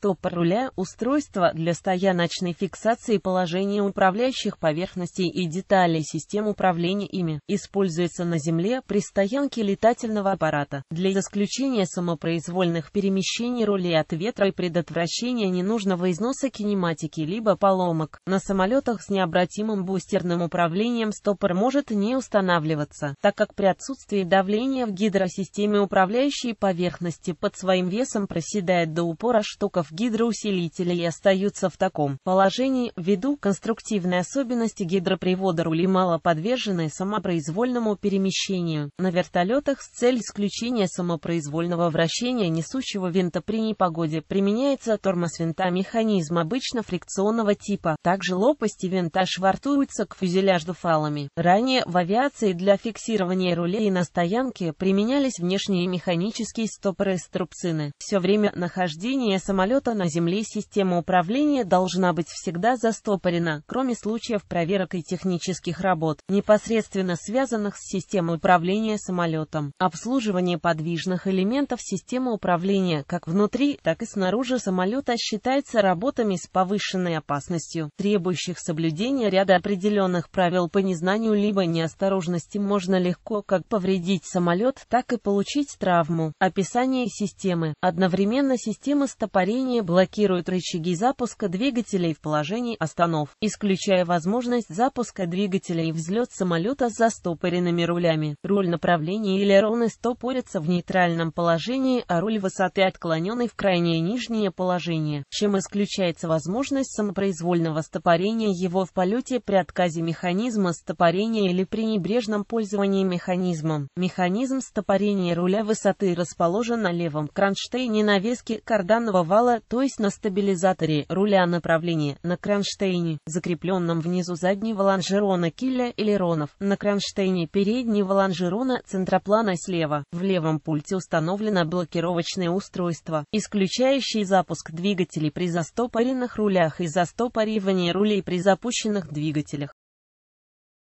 Стоп руля – устройство для стояночной фиксации положения управляющих поверхностей и деталей систем управления ими. Используется на Земле при стоянке летательного аппарата для исключения самопроизвольных перемещений рулей от ветра и предотвращения ненужного износа кинематики либо поломок. На самолетах с необратимым бустерным управлением стопор может не устанавливаться, так как при отсутствии давления в гидросистеме управляющие поверхности под своим весом проседает до упора штуков элементов гидроусилителей остаются в таком положении, ввиду конструктивной особенности гидропривода рули мало подвержены самопроизвольному перемещению. На вертолетах с целью исключения самопроизвольного вращения несущего винта при непогоде применяется тормоз винта механизм обычно фрикционного типа. Также лопасти винта швартуются к фюзеляжду фалами. Ранее в авиации для фиксирования рулей на стоянке применялись внешние механические стопоры струбцины. Все время нахождения самолета самолета на Земле система управления должна быть всегда застопорена, кроме случаев проверок и технических работ, непосредственно связанных с системой управления самолетом. Обслуживание подвижных элементов системы управления как внутри, так и снаружи самолета считается работами с повышенной опасностью, требующих соблюдения ряда определенных правил по незнанию либо неосторожности можно легко как повредить самолет, так и получить травму. Описание системы. Одновременно система стопорения давление блокирует рычаги запуска двигателей в положении останов, исключая возможность запуска двигателей и взлет самолета с застопоренными рулями. Руль направления или ровно стопорятся в нейтральном положении, а руль высоты отклоненный в крайнее нижнее положение, чем исключается возможность самопроизвольного стопорения его в полете при отказе механизма стопорения или при небрежном пользовании механизмом. Механизм стопорения руля высоты расположен на левом кронштейне навески карданного вала вала, то есть на стабилизаторе руля направления на кронштейне, закрепленном внизу заднего лонжерона киля элеронов, на кронштейне переднего лонжерона центроплана слева. В левом пульте установлено блокировочное устройство, исключающее запуск двигателей при застопоренных рулях и застопоривание рулей при запущенных двигателях.